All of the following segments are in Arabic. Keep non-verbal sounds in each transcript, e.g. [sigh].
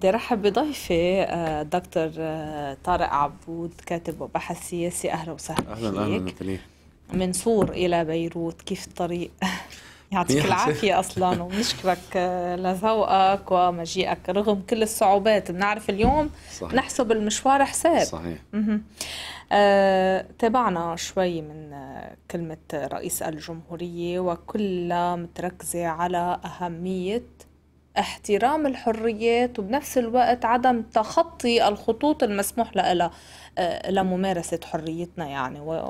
بدي ارحب بضيفي آه، دكتور آه، طارق عبود كاتب وباحث سياسي اهلا وسهلا اهلا اهلا نتنين. من صور الى بيروت كيف الطريق [laughs] يعطيك العافية أصلا ونشكرك آه، لذوقك ومجيئك رغم كل الصعوبات بنعرف اليوم صحيح. نحسب المشوار حساب صحيح آه، تابعنا شوي من كلمة رئيس الجمهورية وكلها متركزة على أهمية احترام الحريات وبنفس الوقت عدم تخطي الخطوط المسموح لها آه، لممارسة حريتنا يعني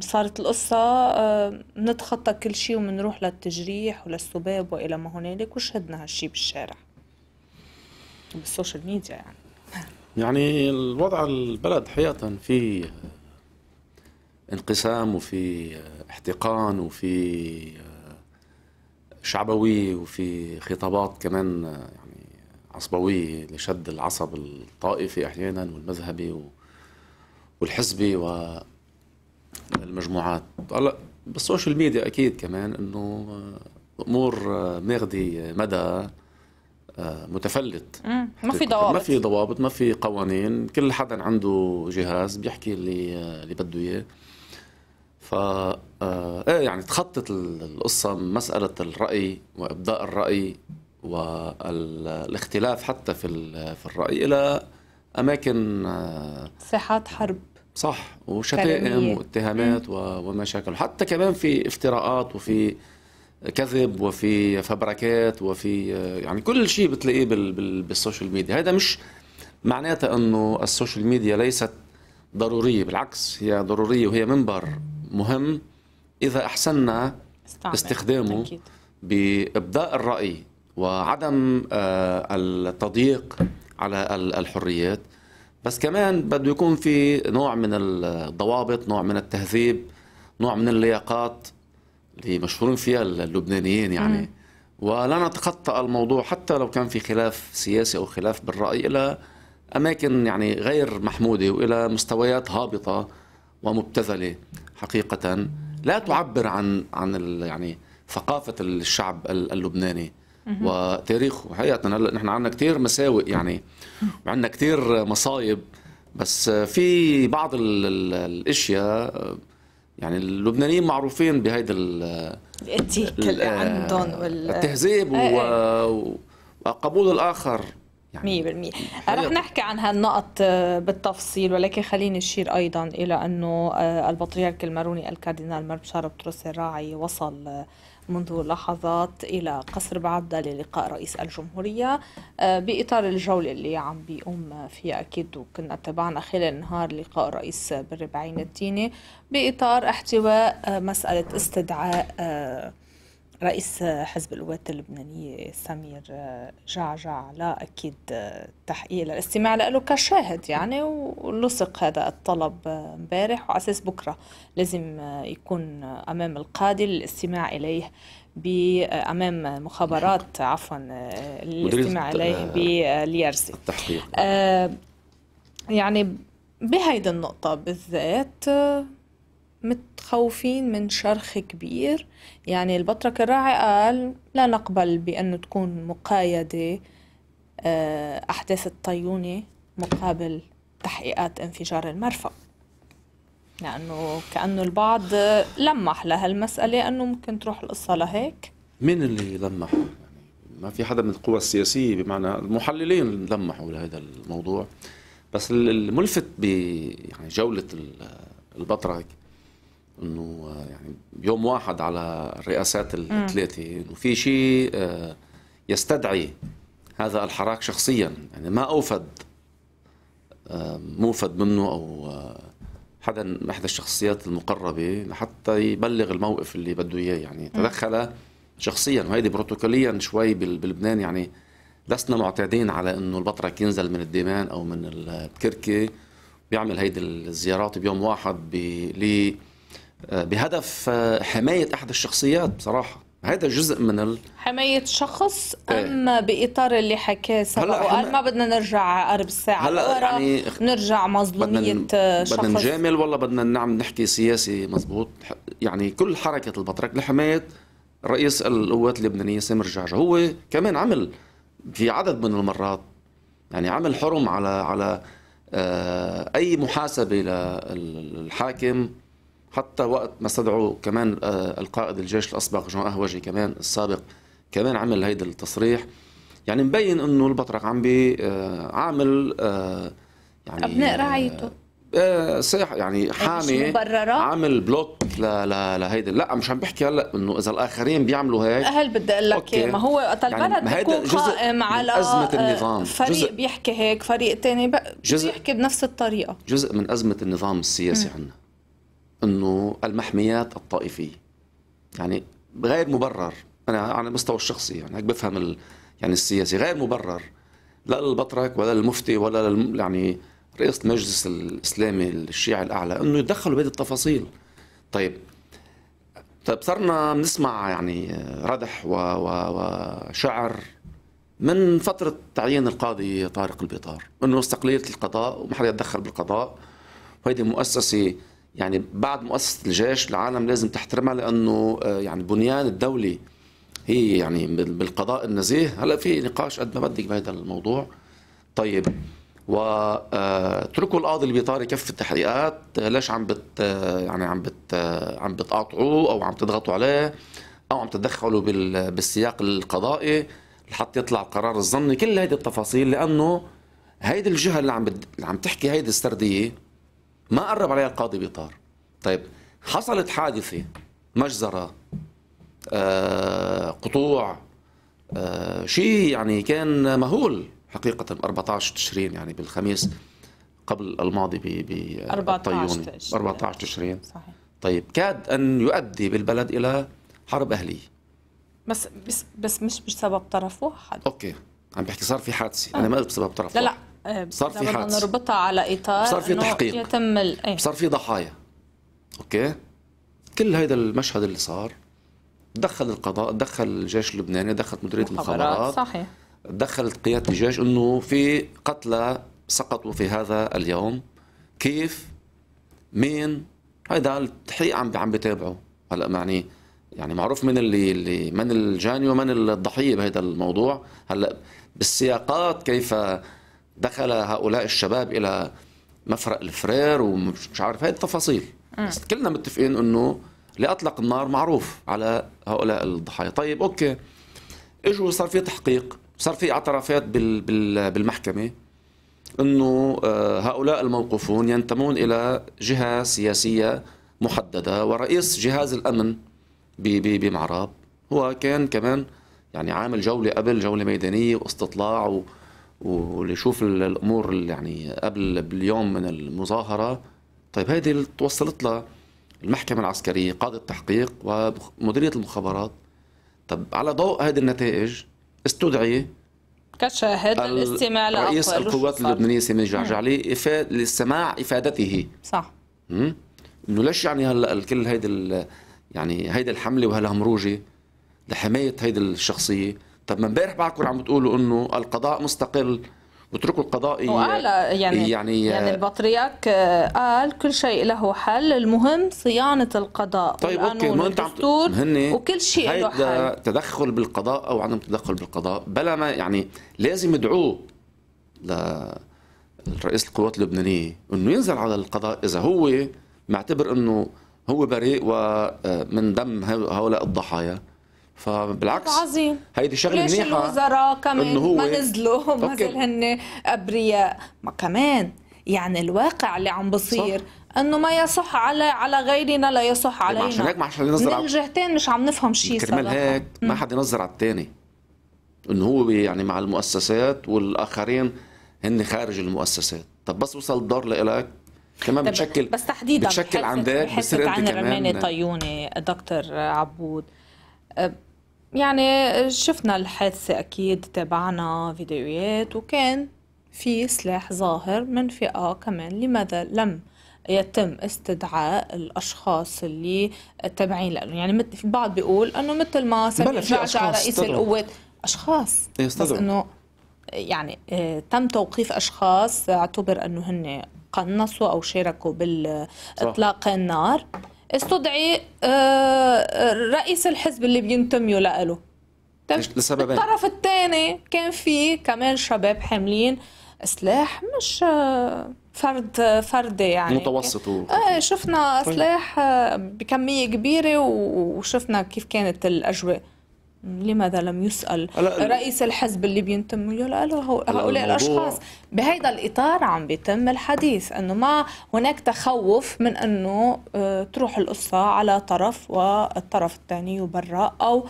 صارت القصة آه، نتخطى كل شيء ومنروح للتجريح وللسباب وإلى ما هنالك وشهدنا هالشي بالشارع بالسوشيال ميديا يعني يعني الوضع البلد حقيقة في انقسام وفي احتقان وفي شعبوية وفي خطابات كمان يعني عصبوية لشد العصب الطائفي أحيانا والمذهبي والحزبي والمجموعات هلا بالسوشيال ميديا أكيد كمان إنه أمور مغدي مدى آه، متفلت ما في ضوابط ما في ضوابط ما في قوانين كل حدا عنده جهاز بيحكي اللي اللي بده اياه ف آه، ايه يعني تخطط القصه مساله الراي وابداء الراي والاختلاف حتى في في الراي الى اماكن ساحات آه، حرب صح وشتائم واتهامات ومشاكل حتى كمان في افتراءات وفي كذب وفي فبركات وفي آه، يعني كل شيء بتلاقيه بالسوشيال ميديا هذا مش معناتها انه السوشيال ميديا ليست ضروريه بالعكس هي ضروريه وهي منبر مهم اذا احسننا استعمل. استخدامه أكيد. بابداء الراي وعدم آه، التضييق على الحريات بس كمان بده يكون في نوع من الضوابط نوع من التهذيب نوع من اللياقات اللي مشهورين فيها اللبنانيين يعني م. ولا نتخطى الموضوع حتى لو كان في خلاف سياسي او خلاف بالراي الى اماكن يعني غير محموده والى مستويات هابطه ومبتذله حقيقه لا تعبر عن عن يعني ثقافه الشعب اللبناني وتاريخه حقيقه هلا نحن عندنا كثير مساوئ يعني وعندنا كثير مصايب بس في بعض الاشياء يعني اللبنانيين معروفين بهيدا الاتيك اللي عندهم والتهذيب إيه، إيه. وقبول الاخر يعني 100% آه، رح نحكي عن هالنقط آه، بالتفصيل ولكن خليني اشير ايضا الى انه آه، البطريرك الماروني الكاردينال مربشار بطرس الراعي وصل منذ لحظات الى قصر بعبدا للقاء رئيس الجمهوريه باطار الجوله اللي عم بيقوم فيها اكيد وكنا تابعنا خلال النهار لقاء الرئيس بالربعين الديني باطار احتواء مساله استدعاء رئيس حزب القوات اللبنانية سمير آه، جعجع لا أكيد آه، تحقيق للاستماع له كشاهد يعني ولصق هذا الطلب آه، امبارح وعلى أساس بكرة لازم يكون أمام القاضي للاستماع إليه بأمام مخابرات عفوا للاستماع إليه باليارسي التحقيق يعني بهيدي النقطة بالذات متخوفين من شرخ كبير يعني البطرك الراعي قال لا نقبل بأن تكون مقايدة آه، أحداث الطيونة مقابل تحقيقات انفجار المرفأ لأنه كأنه البعض لمح لهالمسألة أنه ممكن تروح القصة لهيك مين اللي لمح؟ ما في حدا من القوى السياسية بمعنى المحللين لمحوا لهذا الموضوع بس الملفت بجولة يعني البطرك انه آه، يعني يوم واحد على الرئاسات الثلاثه انه في شيء آه، يستدعي هذا الحراك شخصيا يعني ما اوفد آه، موفد منه او حدا احدى الشخصيات المقربه لحتى يبلغ الموقف اللي بده اياه يعني تدخل شخصيا وهيدي بروتوكوليا شوي بلبنان يعني لسنا معتادين على انه البطرك ينزل من الديمان او من الكركي بيعمل هيدي الزيارات بيوم واحد بلي آه، بهدف آه، حمايه احد الشخصيات بصراحه هذا جزء من ال... حماية شخص إيه. أم ايه. بإطار اللي حكاه سبق وقال ما بدنا نرجع قرب الساعة هلا يعني نرجع مظلومية بدنا آه، شخص بدنا نجامل ولا بدنا نعم نحكي سياسي مزبوط يعني كل حركة البطرك لحماية رئيس القوات اللبنانية سامر جعجع هو كمان عمل في عدد من المرات يعني عمل حرم على على أي محاسبة للحاكم حتى وقت ما استدعوا كمان آه، القائد الجيش الاسبق جون اهوجي كمان السابق كمان عمل هيدا التصريح يعني مبين انه البطرك عم بي آه، عامل آه، يعني ابناء رعيته صح يعني حامي عامل بلوك لهيدي لا مش عم بحكي هلا انه اذا الاخرين بيعملوا هيك اهل بدي اقول لك إيه، ما هو وقت البلد يعني بيكون قائم على ازمه النظام فريق جزء بيحكي هيك فريق ثاني بيحكي بنفس الطريقه جزء من ازمه النظام السياسي عندنا انه المحميات الطائفيه يعني غير مبرر انا على المستوى الشخصي يعني هيك بفهم ال... يعني السياسي غير مبرر لا للبطرك ولا للمفتي ولا لل... يعني رئيس المجلس الاسلامي الشيعي الاعلى انه يتدخلوا بهذه التفاصيل طيب طيب صرنا بنسمع يعني ردح و... و... وشعر من فترة تعيين القاضي طارق البيطار انه استقلالية القضاء وما حدا يتدخل بالقضاء وهيدي مؤسسة يعني بعد مؤسسه الجيش العالم لازم تحترمها لانه آه، يعني بنيان الدوله هي يعني بالقضاء النزيه هلا في نقاش قد ما بدك بهذا الموضوع طيب واتركوا آه، القاضي البيطاري كف التحقيقات ليش عم بت آه، يعني عم بت عم بتقاطعوه او عم تضغطوا عليه او عم تتدخلوا بالسياق القضائي لحتى يطلع القرار الظني كل هيدي التفاصيل لانه هيدي الجهه اللي عم بت... اللي عم تحكي هيدي السرديه ما قرب عليها القاضي بيطار طيب حصلت حادثة مجزرة آه قطوع آه شيء يعني كان مهول حقيقة 14 تشرين يعني بالخميس قبل الماضي ب 14 تشرين 14 تشرين صحيح طيب كاد أن يؤدي بالبلد إلى حرب أهلية بس بس بس مش بسبب طرف واحد أوكي عم بحكي صار في حادثه آه. انا ما قلت بسبب طرف لا لا آه، صار في حادث نربطها على اطار صار في تحقيق يتم ال... إيه. صار في ضحايا اوكي كل هذا المشهد اللي صار دخل القضاء دخل الجيش اللبناني دخلت مديريه المخابرات صحيح دخلت قياده الجيش انه في قتلى سقطوا في هذا اليوم كيف مين هيدا التحقيق عم عم بتابعه هلا معني يعني معروف من اللي اللي من الجاني ومن الضحيه بهذا الموضوع هلا بالسياقات كيف دخل هؤلاء الشباب الى مفرق الفرير ومش عارف هاي التفاصيل م. بس كلنا متفقين انه اللي اطلق النار معروف على هؤلاء الضحايا طيب اوكي اجوا صار في تحقيق صار في اعترافات بال... بال... بالمحكمه انه آه، هؤلاء الموقوفون ينتمون الى جهه سياسيه محدده ورئيس جهاز الامن بمعراب هو كان كمان يعني عامل جوله قبل جوله ميدانيه واستطلاع و... واللي يشوف الامور يعني قبل باليوم من المظاهره طيب هذه توصلت لها المحكمه العسكريه قاضي التحقيق ومديريه المخابرات طب على ضوء هذه النتائج استدعي كشاهد الاستماع لرئيس رئيس القوات اللبنانيه سامي جعجعلي إفاد للسماع افادته صح امم انه ليش يعني هلا الكل هيدي يعني هيدي الحمله وهالهمروجه لحمايه هيدي الشخصيه طب ما امبارح بعدكم عم بتقولوا انه القضاء مستقل واتركوا القضاء وقال يعني يعني, يعني آه، البطريرك آه، قال كل شيء له حل المهم صيانه القضاء طيب اوكي ما انت عم وكل شيء له حل تدخل بالقضاء او عدم تدخل بالقضاء بلا ما يعني لازم يدعوه لرئيس القوات اللبنانيه انه ينزل على القضاء اذا هو معتبر انه هو بريء ومن آه، دم هؤلاء الضحايا فبالعكس عظيم هيدي شغله منيحه ليش الوزراء كمان إنه هو ما نزلوا ما زال هن ابرياء ما كمان يعني الواقع اللي عم بصير صح. انه ما يصح على على غيرنا لا يصح طيب، علينا عشان هيك ما عشان ينظر من الجهتين مش عم نفهم شيء كرمال هيك ما حدا ينظر على الثاني انه هو يعني مع المؤسسات والاخرين هن خارج المؤسسات طب بس وصل الدور لإلك كمان بتشكل بس تحديدا بتشكل عندك بصير انت كمان عن رماني طيوني دكتور عبود يعني شفنا الحادثة أكيد تابعنا فيديوهات وكان في سلاح ظاهر من فئة كمان لماذا لم يتم استدعاء الاشخاص اللي تابعين له يعني مثل في بعض بيقول انه مثل ما سمي جعجع رئيس القوات اشخاص إيه، بس انه يعني آه، تم توقيف اشخاص اعتبر انه هن قنصوا او شاركوا بالاطلاق النار استدعي آه، آه، رئيس الحزب اللي بينتميوا له لسببين الطرف الثاني كان في كمان شباب حاملين سلاح مش آه، فرد فردي يعني متوسط ايه شفنا طيب. سلاح بكميه كبيره وشفنا كيف كانت الاجواء لماذا لم يسأل رئيس الحزب اللي بينتم له هؤلاء الأشخاص بهذا الإطار عم بيتم الحديث أنه ما هناك تخوف من أنه آه، تروح القصة على طرف والطرف الثاني يبرأ أو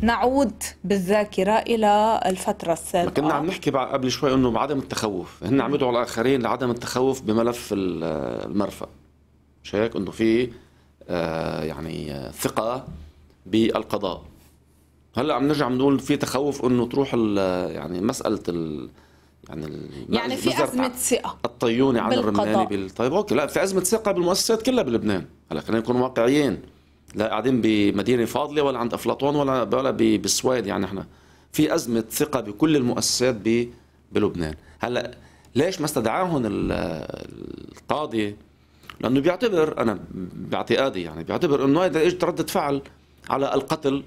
نعود بالذاكره الى الفتره السابقه كنا عم نحكي قبل شوي انه بعدم التخوف هن عم يدعوا الاخرين لعدم التخوف بملف المرفأ مش هيك انه في آه، يعني آه، ثقه بالقضاء هلا عم نرجع بنقول في تخوف انه تروح يعني مساله ال يعني ال يعني في ازمه ثقه الطيوني على الرماني بال... طيب اوكي لا في ازمه ثقه بالمؤسسات كلها بلبنان هلا خلينا نكون واقعيين لا قاعدين بمدينه فاضله ولا عند افلاطون ولا ولا بالسويد يعني احنا في ازمه ثقه بكل المؤسسات ب... بلبنان هلا ليش ما استدعاهم القاضي لانه بيعتبر انا باعتقادي يعني بيعتبر انه هذا اجت رده فعل على القتل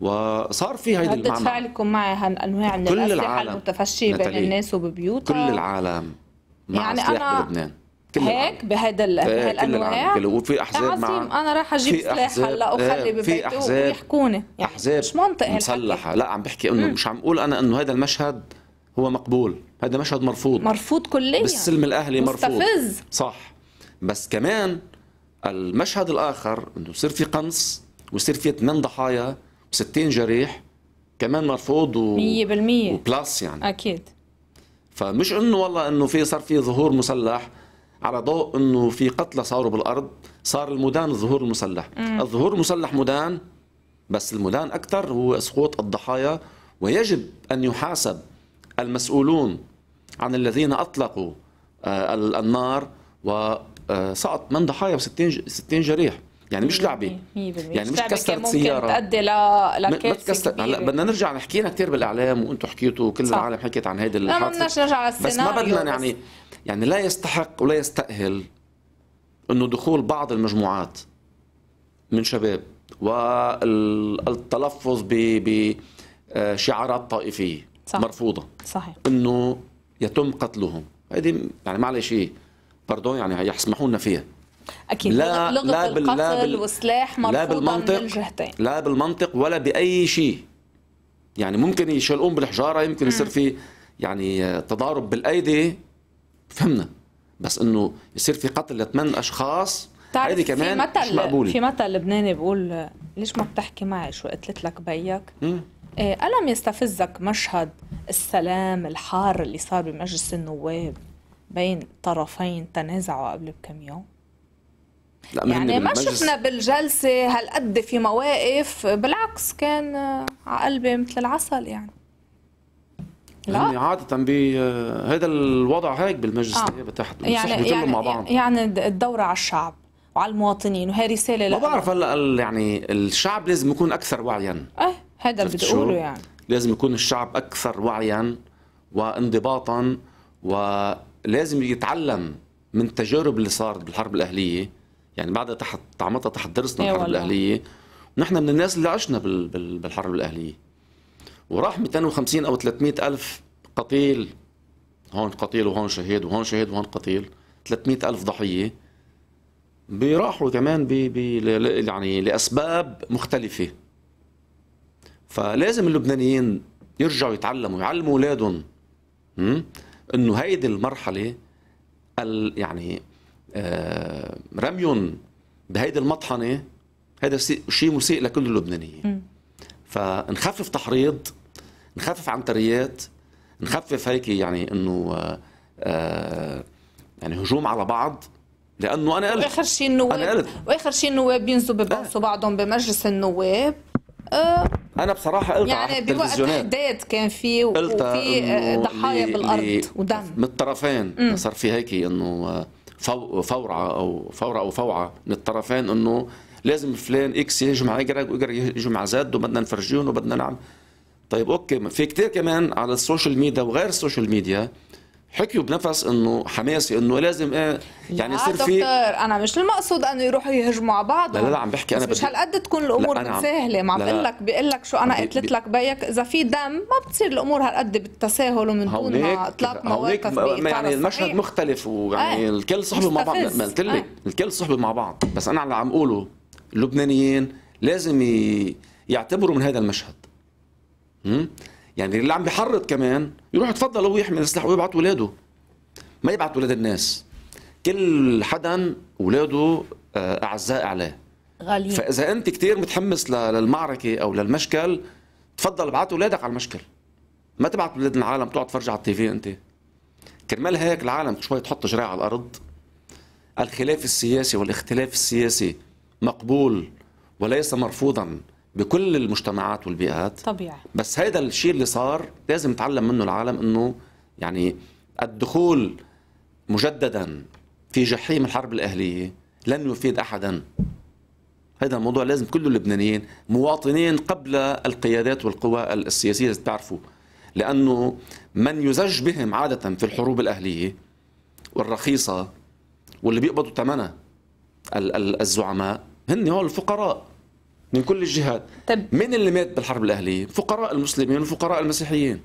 وصار في هيدي المعنى ردة فعلكم مع هالانواع من كل الاسلحه المتفشيه بين الناس وببيوتها كل العالم مع يعني انا بلبنان كل هيك بهيدا إيه، بهالانواع وفي احزاب مع انا راح اجيب سلاح هلا وخلي إيه، ببيتي ويحكوني يعني احزاب مش منطق مسلحه لا عم بحكي انه مش عم اقول انا انه هذا المشهد هو مقبول هذا مشهد مرفوض مرفوض كليا بالسلم الاهلي مرفوض مستفز صح بس كمان المشهد الاخر انه يصير في قنص ويصير في ثمان ضحايا 60 جريح كمان مرفوض و 100% وبلاس يعني اكيد فمش انه والله انه في صار في ظهور مسلح على ضوء انه في قتلى صاروا بالارض صار المدان الظهور المسلح مم. الظهور المسلح مدان بس المدان اكثر هو سقوط الضحايا ويجب ان يحاسب المسؤولون عن الذين اطلقوا آه، النار وسقط آه، من ضحايا و60 60 جريح يعني مش لعبه يعني مش كسرت سياره ممكن تؤدي ل تكسر هلا بدنا نرجع نحكينا كثير بالاعلام وانتم حكيتوا وكل العالم حكيت عن هيدي الحادثه نرجع بس ما بدنا يعني يعني لا يستحق ولا يستاهل انه دخول بعض المجموعات من شباب والتلفظ ب بشعارات طائفيه صح. مرفوضه صحيح انه يتم قتلهم هذه يعني معلش ايه باردون يعني يسمحوا لنا فيها اكيد لا لغه لا القتل لا بال مرفوضه لا بالمنطق من الجهتين لا بالمنطق ولا باي شيء يعني ممكن يشلقون بالحجاره يمكن يصير في يعني تضارب بالايدي فهمنا بس انه يصير في قتل لثمان اشخاص هيدي كمان في مثل مش مقبولة. في مثل لبناني بقول ليش ما بتحكي معي شو قتلت لك بيك؟ إيه ألم يستفزك مشهد السلام الحار اللي صار بمجلس النواب بين طرفين تنازعوا قبل بكم يوم؟ لا يعني ما شفنا بالجلسة هالقد في مواقف بالعكس كان على قلبي مثل العسل يعني لا يعني عادة بهذا الوضع هيك بالمجلس آه. بتحت يعني يعني, مع بعض. يعني الدورة على الشعب وعلى المواطنين وهي رسالة ما بعرف هلا يعني الشعب لازم يكون أكثر وعيا إيه هذا اللي بدي أقوله يعني لازم يكون الشعب أكثر وعيا وانضباطا ولازم يتعلم من التجارب اللي صارت بالحرب الأهلية يعني بعدها تحت طعمتها تحت درسنا إيه الحرب الاهليه ونحن من الناس اللي عشنا بال... بال... بالحرب الاهليه وراح 250 او 300 الف قتيل هون قتيل وهون شهيد وهون شهيد وهون قتيل 300 الف ضحيه بيراحوا كمان بي بي يعني لاسباب مختلفه فلازم اللبنانيين يرجعوا يتعلموا يعلموا اولادهم انه هيدي المرحله يعني آه، رميهم بهيدي المطحنه هذا شيء مسيء لكل اللبنانيه فنخفف تحريض نخفف عنتريات نخفف هيك يعني انه آه، آه، يعني هجوم على بعض لانه انا قلت واخر شيء النواب واخر شيء النواب بينزلوا ببعثوا بعضهم بمجلس النواب أه انا بصراحه قلت يعني بوقت حداد كان في وفي ضحايا بالارض ودم من الطرفين صار في هيك انه فورعه او فورعه او فوعه من الطرفين انه لازم فلان اكس يهجم على اجرك واجرك يهجم على زد وبدنا نفرجيهم وبدنا نعمل طيب اوكي في كثير كمان على السوشيال ميديا وغير السوشيال ميديا حكيوا بنفس انه حماسي انه لازم ايه يعني يصير في دكتور انا مش المقصود انه يروحوا يهجموا على بعض لا لا, لا عم بحكي انا بس مش هالقد تكون الامور سهله ما عم بقول لك بقول لك شو انا قتلت لك بيك اذا في دم ما بتصير الامور هالقد بالتساهل ومن دون اطلاق مواقف يعني المشهد صحيح. مختلف ويعني آه. الكل صحبه مع بعض ما قلت لك آه. الكل صحبه مع بعض بس انا اللي عم اقوله اللبنانيين لازم ي... يعتبروا من هذا المشهد امم يعني اللي عم بيحرض كمان يروح يتفضل هو يحمل سلاح ويبعت ولاده ما يبعت ولاد الناس كل حدا ولاده آه، اعزاء عليه غاليين فاذا انت كثير متحمس للمعركه او للمشكل تفضل ابعت ولادك على المشكل ما تبعت ولاد العالم تقعد تفرج على التيفي انت كرمال هيك العالم شوي تحط جراي على الارض الخلاف السياسي والاختلاف السياسي مقبول وليس مرفوضا بكل المجتمعات والبيئات طبيعي بس هيدا الشيء اللي صار لازم يتعلم منه العالم انه يعني الدخول مجددا في جحيم الحرب الاهليه لن يفيد احدا هذا الموضوع لازم كل اللبنانيين مواطنين قبل القيادات والقوى السياسيه لازم تعرفوا لانه من يزج بهم عاده في الحروب الاهليه والرخيصه واللي بيقبضوا ثمنها الزعماء هن هول الفقراء من كل الجهات طيب. من اللي مات بالحرب الاهليه فقراء المسلمين وفقراء المسيحيين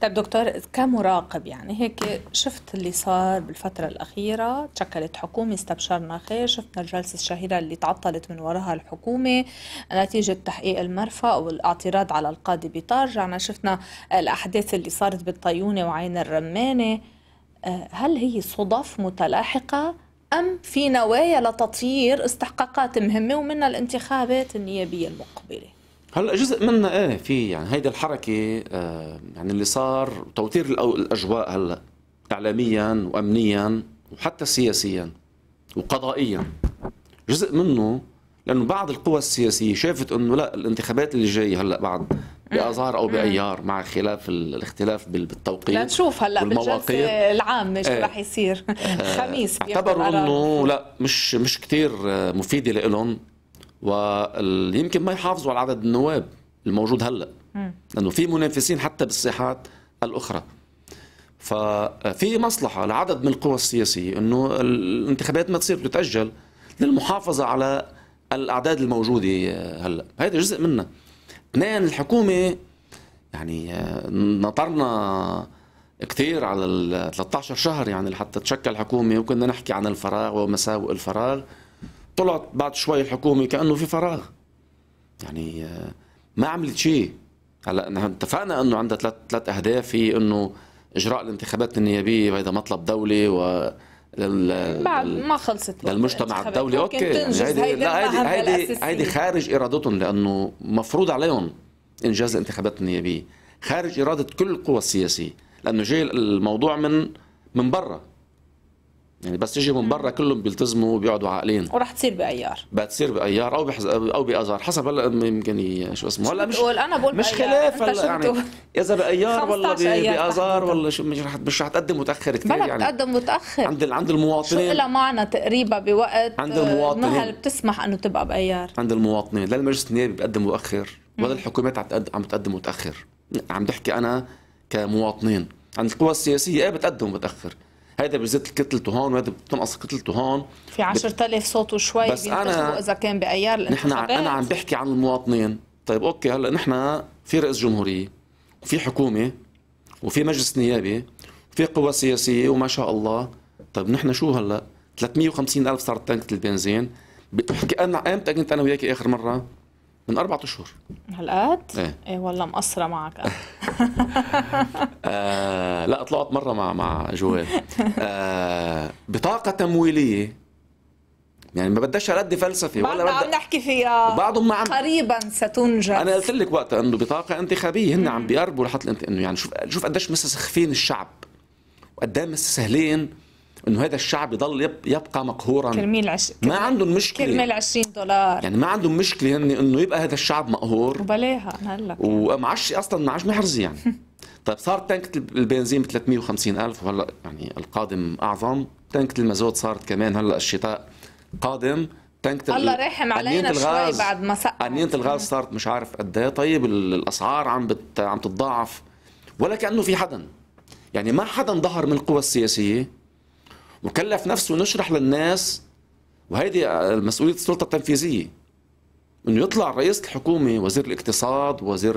طيب دكتور كمراقب يعني هيك شفت اللي صار بالفترة الأخيرة تشكلت حكومة استبشرنا خير شفنا الجلسة الشهيرة اللي تعطلت من وراها الحكومة نتيجة تحقيق المرفأ والاعتراض على القاضي بيطار رجعنا شفنا الأحداث اللي صارت بالطيونة وعين الرمانة آه، هل هي صدف متلاحقة أم في نوايا لتطيير استحقاقات مهمة ومنها الانتخابات النيابية المقبلة هلا جزء منا ايه في يعني هيدي الحركه آه، يعني اللي صار توتير الاجواء هلا اعلاميا وامنيا وحتى سياسيا وقضائيا جزء منه لانه بعض القوى السياسيه شافت انه لا الانتخابات اللي جايه هلا بعد بازهر او بايار مع خلاف الاختلاف بالتوقيت لنشوف هلا بالجلسه العامه شو إيه. راح يصير [laughs] آه، خميس اعتبروا انه لا مش مش كثير مفيده لهم ويمكن ما يحافظوا على عدد النواب الموجود هلا لانه في منافسين حتى بالساحات الاخرى ففي مصلحه لعدد من القوى السياسيه انه الانتخابات ما تصير تتاجل للمحافظه على الاعداد الموجوده آه، هلا هذا جزء منها اثنين الحكومه يعني آه، نطرنا كثير على ال 13 شهر يعني لحتى تشكل حكومه وكنا نحكي عن الفراغ ومساوئ الفراغ طلعت بعد شوي الحكومه كانه في فراغ يعني آه، ما عملت شيء هلا نحن اتفقنا انه عندها ثلاث ثلاث اهداف هي انه اجراء الانتخابات النيابيه وهذا مطلب دولي و لل... بعد ما خلصت للمجتمع الدولي اوكي يعني لا هيدي هيدي هيدي خارج ارادتهم لانه مفروض عليهم انجاز الانتخابات النيابيه خارج اراده كل القوى السياسيه لانه جاي الموضوع من من برا يعني بس يجي من برا كلهم بيلتزموا وبيقعدوا عاقلين وراح تصير بايار بتصير بايار او بحز... او بازار حسب هلا يمكن شو اسمه هلا مش بقول انا بقول مش خلاف هلا يعني اذا بايار ولا بازار ولا شو مش رح مش رح تقدم متاخر كثير يعني بلا بتقدم متاخر عند ال... عند المواطنين شو لها معنى تقريبا بوقت عند المواطنين مهل بتسمح انه تبقى بايار عند المواطنين لا المجلس النيابي بيقدم متاخر ولا الحكومات عم تقدم عم تقدم متاخر عم بحكي انا كمواطنين عند القوى السياسيه ايه بتقدم متاخر هيدا بيزيد كتلته هون وهيدا بتنقص كتلته هون في 10000 صوت وشوي بس انا اذا كان بايار الانتخابات نحن انا عم بحكي عن المواطنين طيب اوكي هلا نحن في رئيس جمهوريه وفي حكومه وفي مجلس نيابي وفي قوى سياسيه وما شاء الله طيب نحن شو هلا 350 الف صارت تانكة البنزين بتحكي انا امتى كنت انا وياك اخر مره من أربعة أشهر هالقد؟ ايه, إيه والله مقصرة معك [laughs] [laughs] آه لا طلعت مرة مع مع جوال [laughs] آه بطاقة تمويلية يعني ما بدش رد فلسفي ولا بعد عم نحكي فيها بعضهم ما عم قريبا ستنجز انا قلت لك وقتها انه بطاقه انتخابيه هن عم بيقربوا لحط انه يعني شوف شوف قديش مسسخفين الشعب وقد ايه انه هذا الشعب يضل يبقى مقهورا كرميل عش... ما عندهم مشكله كرمال 20 دولار يعني ما عندهم مشكله هن يعني انه يبقى هذا الشعب مقهور وبلاها هلا ومعش اصلا معش محرز يعني [laughs] طيب صار تانكة البنزين ب 350 ألف وهلا يعني القادم أعظم تانكة المازوت صارت كمان هلا الشتاء قادم تانكة الله راحم علينا الغاز شوي بعد ما سقط قنينة الغاز صارت مش عارف قد ايه طيب الأسعار عم بت... عم تتضاعف ولا كأنه في حدا يعني ما حدا ظهر من القوى السياسية وكلف نفسه نشرح للناس وهيدي مسؤولية السلطة التنفيذية انه يطلع رئيس الحكومة وزير الاقتصاد وزير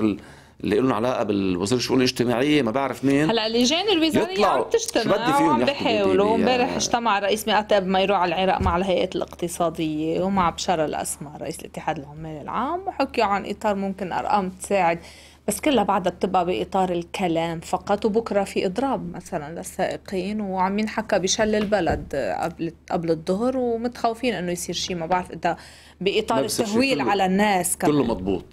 اللي لهم علاقه بالوزير الشؤون الاجتماعيه ما بعرف مين هلا اللجان الوزاريه آه، عم تجتمع وعم بيحاولوا آه. امبارح اجتمع رئيس مئات اب ما يروح على العراق مع الهيئه الاقتصاديه ومع بشاره الأسمر رئيس الاتحاد العمال العام وحكيوا عن اطار ممكن ارقام تساعد بس كلها بعدها بتبقى بإطار الكلام فقط وبكرة في إضراب مثلا للسائقين وعم ينحكى بشل البلد قبل قبل الظهر ومتخوفين إنه يصير شيء ما بعرف إذا بإطار التهويل على الناس كمان. كله مضبوط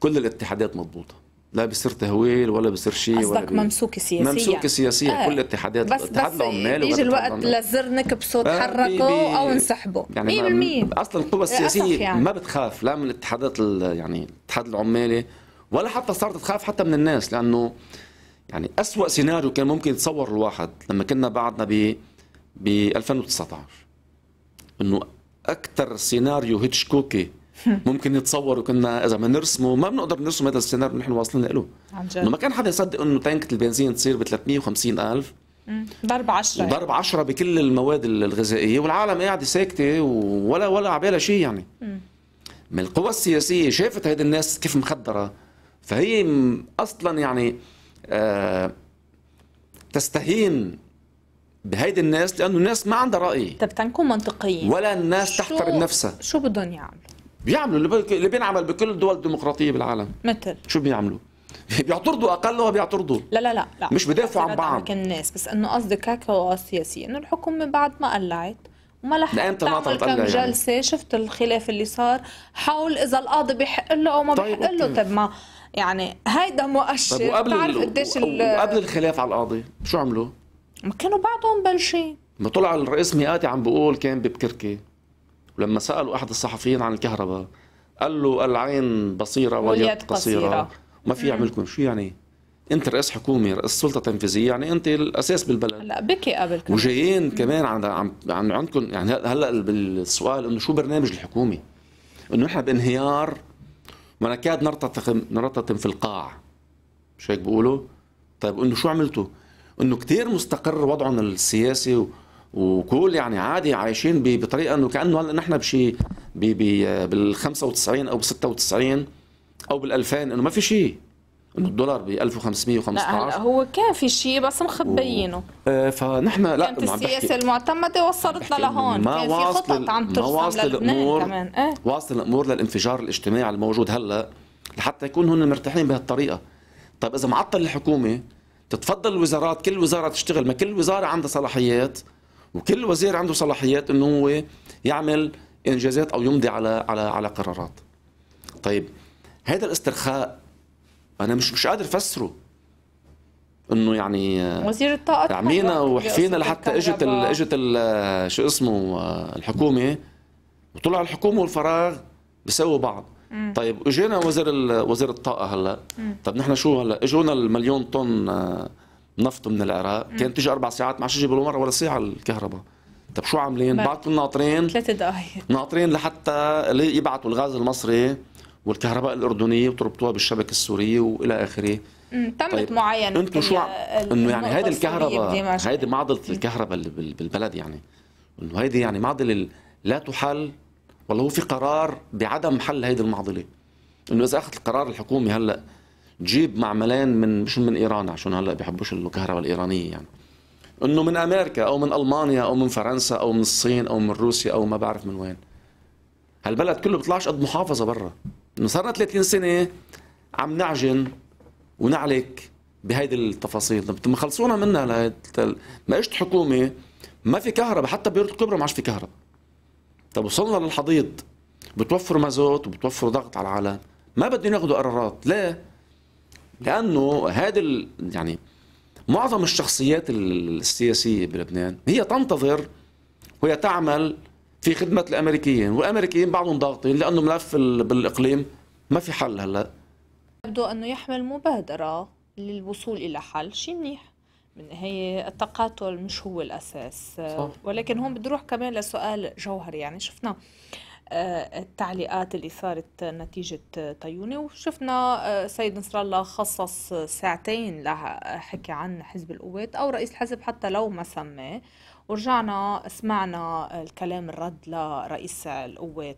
كل الاتحادات مضبوطة لا بصير تهويل ولا بصير شيء ولا قصدك ممسوكه سياسيه ممسوكه سياسيه آه. كل الاتحادات بس بس العمال بيجي الوقت للزر نكبسه آه، تحركه او انسحبه يعني 100% اصلا القوى آه، السياسيه يعني. ما بتخاف لا من الاتحادات يعني الاتحاد العمالي ولا حتى صارت تخاف حتى من الناس لانه يعني أسوأ سيناريو كان ممكن يتصور الواحد لما كنا بعدنا ب ب 2019 انه اكثر سيناريو هيتشكوكي [laughs] ممكن نتصوره كنا اذا ما نرسمه ما بنقدر نرسم هذا السيناريو اللي نحن واصلين له عن جد ما كان حدا يصدق انه تانكة البنزين تصير ب 350 الف ضرب 10 ضرب 10 بكل المواد الغذائيه والعالم قاعده ساكته ولا ولا على بالها شيء يعني من القوى السياسيه شافت هيدي الناس كيف مخدره فهي اصلا يعني آه تستهين بهيدي الناس لانه الناس ما عندها راي طب تنكون منطقيين ولا الناس تحترم نفسها شو بدهم يعملوا؟ بيعملوا اللي بينعمل بكل الدول الديمقراطيه بالعالم مثل شو بيعملوا؟ [laughs] بيعترضوا اقلها بيعترضوا لا لا لا, لا. مش بدافعوا عن بعض الناس بس انه قصدك كاكاو سياسي انه الحكومه بعد ما قلعت وما لحقت لأن تعمل كم يعني؟ جلسه شفت الخلاف اللي صار حول اذا القاضي بحق له او ما طيب بحق له طيب ما يعني هيدا مؤشر طيب وقبل بتعرف قديش وقبل الخلاف على القاضي شو عملوا؟ ما كانوا بعضهم بلشين ما طلع الرئيس مئاتي عم بقول كان ببكركي ولما سالوا احد الصحفيين عن الكهرباء قال له العين بصيره واليد قصيره ما في يعملكم شو يعني؟ انت رئيس حكومه رئيس سلطه تنفيذيه يعني انت الاساس بالبلد لا بكي قبل كمان. وجايين كمان عند عندكم يعني هلا السؤال انه شو برنامج الحكومه؟ انه نحن بانهيار ونكاد نرتطم نرتطم في القاع مش هيك بيقولوا طيب انه شو عملتوا انه كتير مستقر وضعهم السياسي و... وكل يعني عادي عايشين بطريقه انه كانه هلا نحن بشي بال 95 او بال 96 او بال 2000 انه ما في شيء انه الدولار ب 1515 لا هو كان في شيء بس مخبيينه و... آه، فنحن لا كانت السياسه المعتمده وصلتنا لهون ما كان في خطط عم ترسم للبنان كمان ايه؟ واصل الامور للانفجار الاجتماعي الموجود هلا لحتى يكون هن مرتاحين بهالطريقه طيب اذا معطل الحكومه تتفضل الوزارات كل وزاره تشتغل ما كل وزاره عندها صلاحيات وكل وزير عنده صلاحيات انه هو يعمل انجازات او يمضي على على على قرارات طيب هذا الاسترخاء انا مش مش قادر افسره انه يعني وزير الطاقه عمينا وحفينا لحتى اجت اجت شو اسمه الحكومه وطلع الحكومه والفراغ بيساووا بعض مم. طيب اجينا وزير وزير الطاقه هلا مم. طب نحن شو هلا اجونا المليون طن آه، نفط من العراق مم. كانت تجي اربع ساعات ما يجيبوا مره ولا ساعه الكهرباء طب شو عاملين؟ بعد ناطرين ثلاث دقائق ناطرين لحتى يبعثوا الغاز المصري والكهرباء الاردنيه وتربطوها بالشبكه السوريه والى اخره تمت طيب معين انتم شو انه يعني هذه الكهرباء هذه معضله الكهرباء اللي بالبلد يعني انه هذه يعني معضله لا تحل والله هو في قرار بعدم حل هذه المعضله انه اذا اخذت القرار الحكومي هلا جيب معملين من مش من ايران عشان هلا بيحبوش الكهرباء الايرانيه يعني انه من امريكا او من المانيا او من فرنسا او من الصين او من روسيا او ما بعرف من وين هالبلد كله بيطلعش قد محافظه برا انه صار 30 سنه عم نعجن ونعلك بهيدي التفاصيل طب خلصونا منها لهيد ما اجت حكومه ما في كهرباء حتى بيروت الكبرى ما عادش في كهرباء طب وصلنا للحضيض بتوفروا مازوت وبتوفروا ضغط على العالم ما بدهم ياخذوا قرارات ليه؟ لانه هذا ال... يعني معظم الشخصيات السياسيه بلبنان هي تنتظر وهي تعمل في خدمة الأمريكيين والأمريكيين بعضهم ضاغطين لأنه ملف بالإقليم ما في حل هلأ يبدو أنه يحمل مبادرة للوصول إلى حل شيء منيح بالنهاية التقاتل مش هو الأساس صح. ولكن هون بدي أروح كمان لسؤال جوهري يعني شفنا آه، التعليقات اللي صارت نتيجة طيوني وشفنا آه، سيد نصر الله خصص ساعتين لحكي آه، عن حزب القوات أو رئيس الحزب حتى لو ما سماه ورجعنا سمعنا الكلام الرد لرئيس القوات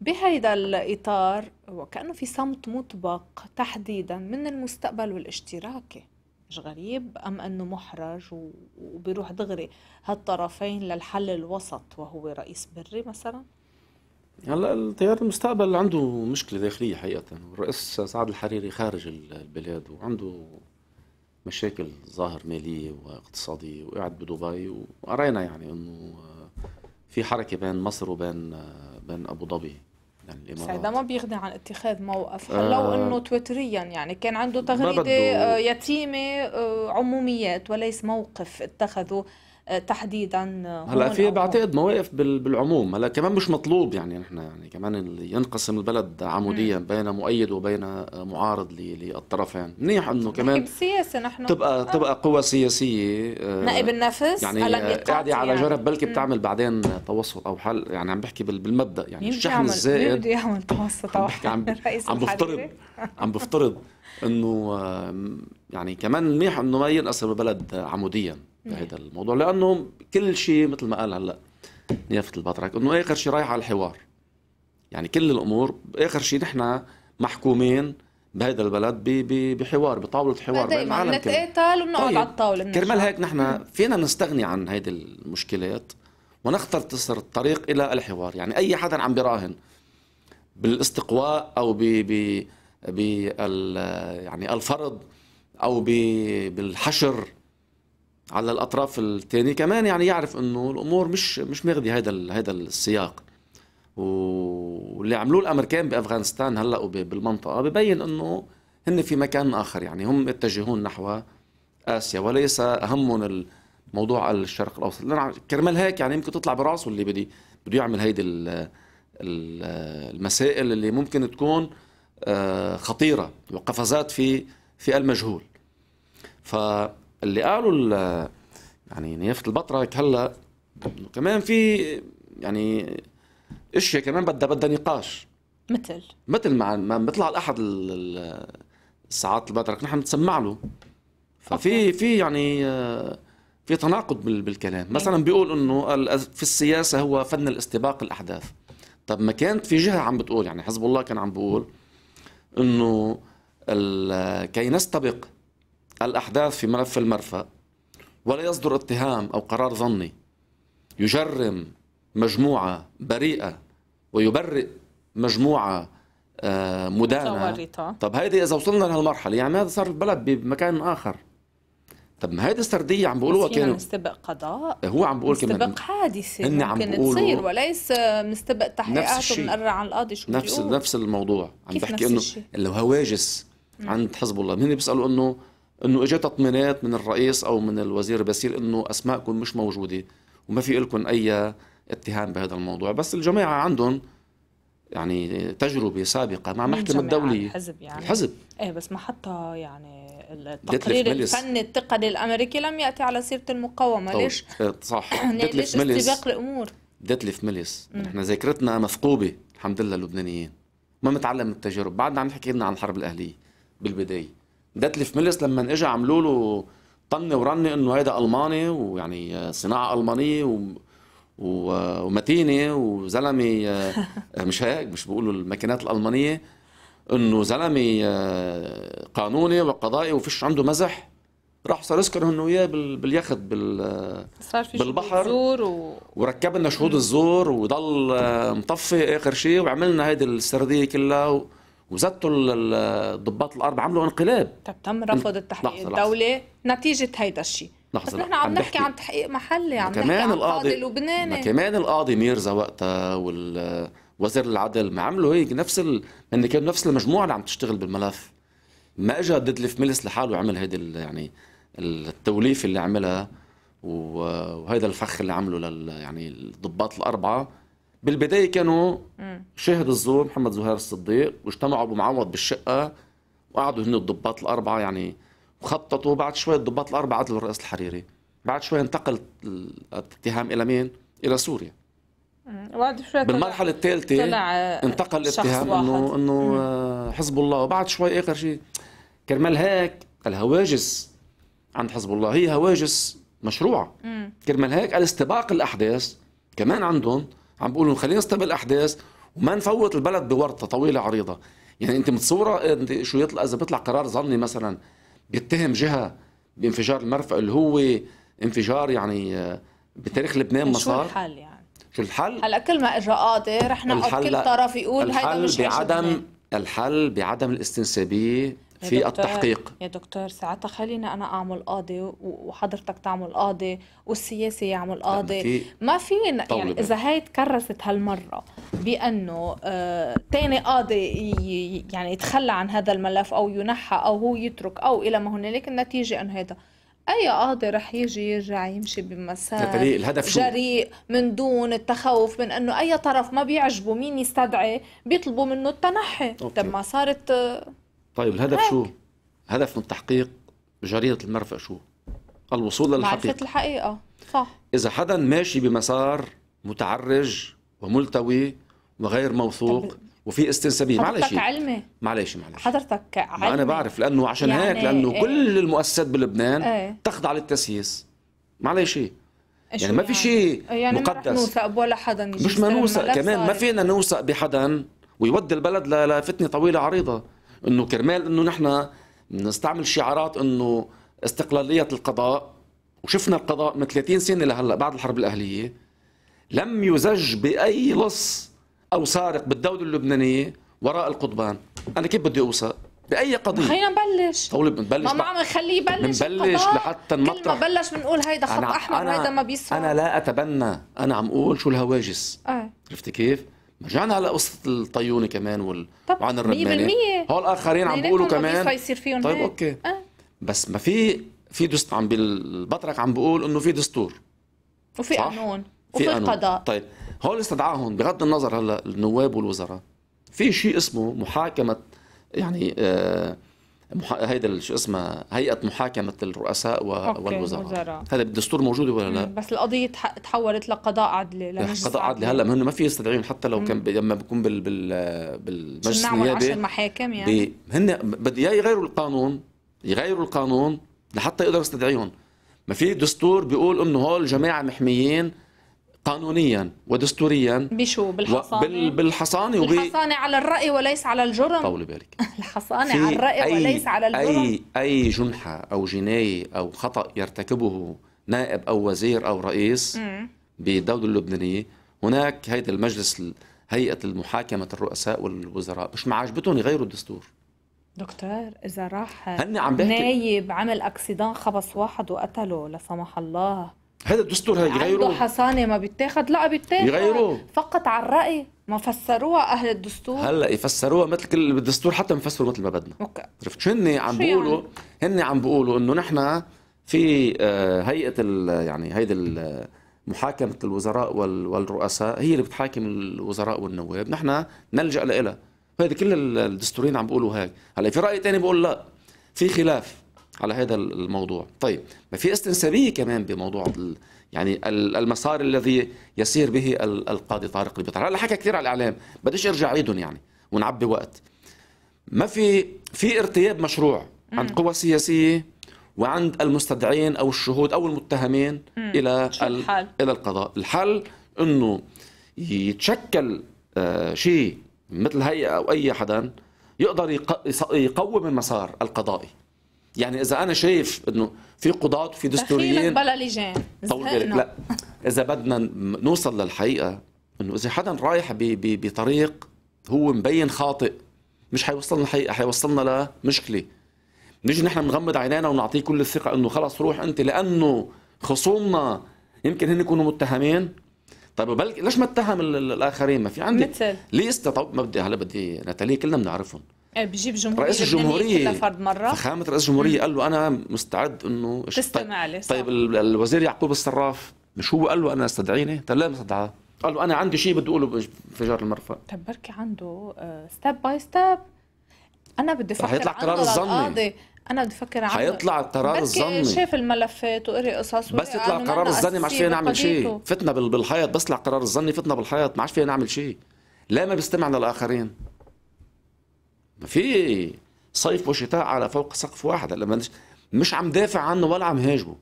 بهيدا الإطار وكأنه في صمت مطبق تحديدا من المستقبل والاشتراكي مش غريب أم أنه محرج وبيروح دغري هالطرفين للحل الوسط وهو رئيس بري مثلا هلا التيار المستقبل عنده مشكله داخليه حقيقه الرئيس سعد الحريري خارج البلاد وعنده مشاكل ظاهر ماليه واقتصاديه وقعد بدبي وقرينا يعني انه في حركه بين مصر وبين بين ابو ظبي يعني الامارات سيدنا ما بيغني عن اتخاذ موقف آه لو انه تويتريا يعني كان عنده تغريده آه، يتيمه آه، عموميات وليس موقف اتخذه تحديدا آه، هلا في بعتقد مواقف بالعموم هلا كمان مش مطلوب يعني نحن يعني كمان ينقسم البلد عموديا بين مؤيد وبين آه، معارض للطرفين منيح انه كمان سياسي نحن تبقى آه. تبقى قوى سياسيه آه، نائب النفس يعني قاعده على يعني. جرب يعني. بلكي بتعمل بعدين توسط او حل يعني عم بحكي بالمبدا يعني الشحن الزائد مين بده يعمل توسط او حل عم, [laughs] عم بفترض عم بفترض انه يعني كمان منيح انه ما ينقسم البلد عموديا بهيدا الموضوع لانه كل شيء مثل ما قال هلا نيافه البطرك انه اخر شيء رايح على الحوار يعني كل الامور اخر شيء نحن محكومين بهيدا البلد بحوار بطاوله حوار بين العالم نتقاتل ونقعد طيب. على الطاوله كرمال هيك نحن فينا نستغني عن هيدي المشكلات ونختار الطريق الى الحوار يعني اي حدا عم براهن بالاستقواء او ب ب يعني الفرض او بالحشر على الاطراف الثانيه كمان يعني يعرف انه الامور مش مش ماخذه هذا هذا السياق واللي عملوه الامريكان بافغانستان هلا وبالمنطقه ببين انه هن في مكان اخر يعني هم يتجهون نحو اسيا وليس همهم موضوع الشرق الاوسط كرمال هيك يعني يمكن تطلع براسه اللي بده بده يعمل هيدي المسائل اللي ممكن تكون آه، خطيره وقفزات في في المجهول ف اللي قالوا يعني نيافه البطرك هلا كمان في يعني اشياء كمان بدها بدها نقاش مثل مثل ما بيطلع الاحد الساعات البطرك نحن بنتسمع له ففي في يعني آه، في تناقض بالكلام إيه. مثلا بيقول انه في السياسه هو فن الاستباق الاحداث طب ما كانت في جهه عم بتقول يعني حزب الله كان عم بيقول انه كي نستبق الأحداث في ملف المرفأ ولا يصدر اتهام أو قرار ظني يجرم مجموعة بريئة ويبرئ مجموعة آه، مدانة طب هيدي إذا وصلنا لهالمرحلة يعني هذا صار البلد بمكان آخر طب ما هيدي السردية عم بيقولوها كان مستبق قضاء هو عم بيقول كمان مستبق حادثة ممكن عم تصير وليس مستبق تحقيقات ومنقرع عن القاضي شو نفس نفس الموضوع عم بحكي انه الهواجس عند حزب الله هن بيسالوا انه انه اجى تطمينات من الرئيس او من الوزير بسير انه اسماءكم مش موجوده وما في لكم اي اتهام بهذا الموضوع بس الجماعه عندهم يعني تجربه سابقه مع محكمه الدوليه الحزب يعني الحزب ايه بس محطه يعني التقرير الفني التقني الامريكي لم ياتي على سيره المقاومه طول. طيب، ليش إيه، صح [clears throat] ليش استباق الامور ديتليف ميليس نحن ذاكرتنا مثقوبه الحمد لله اللبنانيين ما متعلم التجارب بعدنا عم نحكي لنا عن الحرب الاهليه بالبدايه ديتليف ميلس لما اجى عملوا له طن ورن انه هيدا الماني ويعني آه، صناعه المانيه و... و... ومتينه وزلمه آه، مش هيك مش بيقولوا الماكينات الالمانيه انه زلمه آه، قانوني وقضائي وفيش عنده مزح راح صار يسكر هن وياه باليخت بال صار في بالبحر و... لنا شهود الزور وضل مطفي اخر شيء وعملنا هيدي السرديه كلها و... وزتوا الضباط الأربع عملوا انقلاب طب تم رفض التحقيق الدولي نتيجه هيدا الشيء بس نحن عم نحكي عن تحقيق محلي عم نحكي عن قاضي لبناني كمان القاضي ميرزا وقتها وال وزير العدل ما عملوا هيك نفس ال... ان يعني كان نفس المجموعه اللي عم تشتغل بالملف ما اجى ديدليف ميلس لحاله عمل هيدي يعني التوليفه اللي عملها وهذا الفخ اللي عمله لل يعني الضباط الاربعه بالبدايه كانوا شاهد الزور محمد زهير الصديق واجتمعوا ابو معوض بالشقه وقعدوا هن الضباط الاربعه يعني وخططوا بعد شوي الضباط الاربعه عدلوا الرئيس الحريري بعد شوي انتقل الاتهام الى مين؟ الى سوريا بعد شوي بالمرحله الثالثه آه، انتقل الاتهام انه انه آه، حزب الله وبعد شوي اخر شيء كرمال هيك الهواجس عند حزب الله هي هواجس مشروعه كرمال هيك الاستباق الاحداث كمان عندهم عم بيقولوا خلينا نستقبل احداث وما نفوت البلد بورطه طويله عريضه يعني انت متصوره انت شو يطلع اذا بيطلع قرار ظني مثلا بيتهم جهه بانفجار المرفأ اللي هو انفجار يعني آه، بتاريخ لبنان ما صار شو الحل يعني شو الحل هلا كل ما اجراءات رح نقعد كل طرف يقول هيدا مش الحل بعدم الحل بعدم الاستنسابيه في دكتور التحقيق يا دكتور ساعتها خليني انا اعمل قاضي وحضرتك تعمل قاضي والسياسي يعمل قاضي في ما في يعني اذا هاي تكرست هالمره بانه آه تاني قاضي يعني يتخلى عن هذا الملف او ينحى او هو يترك او الى ما هنالك النتيجه انه هذا اي قاضي رح يجي يرجع يمشي بمسار الهدف شو؟ جريء من دون التخوف من انه اي طرف ما بيعجبه مين يستدعي بيطلبوا منه التنحي طب ما صارت آه، طيب الهدف هيك. شو؟ هدف من تحقيق جريدة المرفأ شو؟ الوصول للحقيقة معرفة الحقيقة صح إذا حدا ماشي بمسار متعرج وملتوي وغير موثوق وفي استنسابيه معلش حضرتك علمي معلش معلش حضرتك علمي انا بعرف لانه عشان يعني هيك لانه ايه كل المؤسسات بلبنان ايه تخضع للتسييس معلش يعني, يعني ما في يعني؟ شيء يعني مقدس يعني نوثق ولا حدا مش ما نوثق كمان ما فينا نوثق بحدا ويودي البلد لفتنه طويله عريضه انه كرمال انه نحن نستعمل شعارات انه استقلاليه القضاء وشفنا القضاء من 30 سنه لهلا بعد الحرب الاهليه لم يزج باي لص او سارق بالدوله اللبنانيه وراء القضبان انا كيف بدي اوثق باي قضيه خلينا نبلش طول بنبلش ما عم نخليه يبلش بنبلش لحتى المطرح كل ما بلش بنقول هيدا خط أنا احمر هيدا ما بيسمع انا لا اتبنى انا عم اقول شو الهواجس آه. عرفتي كيف؟ رجعنا على قصه الطيونه كمان وال... وعن الرمانه 100% هول الاخرين عم بيقولوا كمان يصير فيهم طيب هيك. اوكي أه. بس ما في في دستور عم بالبطرك عم بيقول انه في دستور وفي قانون وفي قضاء طيب هول استدعاهم بغض النظر هلا النواب والوزراء في شيء اسمه محاكمه يعني آه مح... هيدا شو اسمها هيئه محاكمه الرؤساء و... أوكي. والوزراء وزراء. هذا بالدستور موجود ولا لا بس القضيه تحولت لقضاء عدلي لمجلس قضاء عدلي هلا ما في يستدعيهم حتى لو كان ب... لما بكون بال... بال... بالمجلس النيابي عشر محاكم يعني ب... هن بده اياه يغيروا القانون يغيروا القانون لحتى يقدروا يستدعيهم ما في دستور بيقول انه هول جماعه محميين قانونيا ودستوريا بشو بالحصانه بال بالحصانه وب... بالحصانه على الراي وليس على الجرم طول بالك [laughs] الحصانه على الراي أي وليس على الجرم اي اي جنحه او جنايه او خطا يرتكبه نائب او وزير او رئيس م. بالدوله اللبنانيه هناك هيدا المجلس هيئه المحاكمه الرؤساء والوزراء مش ما يغيروا الدستور دكتور اذا راح هن عم بحكي نايب عمل اكسيدان خبص واحد وقتله لا سمح الله هذا الدستور هاي يغيروه عنده حصانه ما بيتاخد لا بيتاخد يغيروه فقط على الراي ما فسروها اهل الدستور هلا يفسروها مثل كل الدستور حتى مفسروا مثل ما بدنا اوكي عرفت شو هن عم يعني؟ بيقولوا هن عم بيقولوا انه نحن في آه، هيئه يعني هيدي محاكمه الوزراء والرؤساء هي اللي بتحاكم الوزراء والنواب نحن نلجا لها وهذه كل الدستورين عم بيقولوا هيك هلا في راي ثاني بيقول لا في خلاف على هذا الموضوع طيب ما في استنسابيه كمان بموضوع يعني المسار الذي يسير به القاضي طارق البطار هلا حكى كثير على الاعلام بديش ارجع عيدهم يعني ونعبي وقت ما في في ارتياب مشروع عند قوى سياسيه وعند المستدعين او الشهود او المتهمين مم. الى الحل. الى القضاء الحل انه يتشكل آه شيء مثل هيئه او اي حدا يقدر يقوم المسار القضائي يعني اذا انا شايف انه في قضاة وفي دستوريين بلا لجان طول لا اذا بدنا نوصل للحقيقه انه اذا حدا رايح بطريق هو مبين خاطئ مش حيوصلنا الحقيقه حيوصلنا لمشكله نيجي نحن بنغمض عينينا ونعطيه كل الثقه انه خلص روح انت لانه خصومنا يمكن هن يكونوا متهمين طيب بل ليش ما اتهم الاخرين ما في عندي مثل ليست طب ما بدي هلا بدي نتالي كلنا بنعرفهم آه، بجيب جمهورية رئيس الجمهورية فرد مرة فخامة رئيس الجمهورية قال له أنا مستعد إنه تستمع لي طيب, طيب الوزير يعقوب الصراف مش هو قال له أنا استدعيني؟ قال لا ما استدعاه قال له أنا عندي شيء بدي أقوله بانفجار المرفأ طيب بركي عنده ستيب باي ستيب أنا بدي أفكر هيطلع قرار الظني انا بدي افكر عنه حيطلع القرار الظني شاف الملفات وقري قصص بس يطلع قرار الظني ما عادش فينا نعمل شيء فتنا بالحيط بس يطلع قرار الظني فتنا بالحيط ما عادش فينا نعمل شيء لا ما بيستمعنا للاخرين في صيف وشتاء على فوق سقف واحد لما مش عم دافع عنه ولا عم هاجمه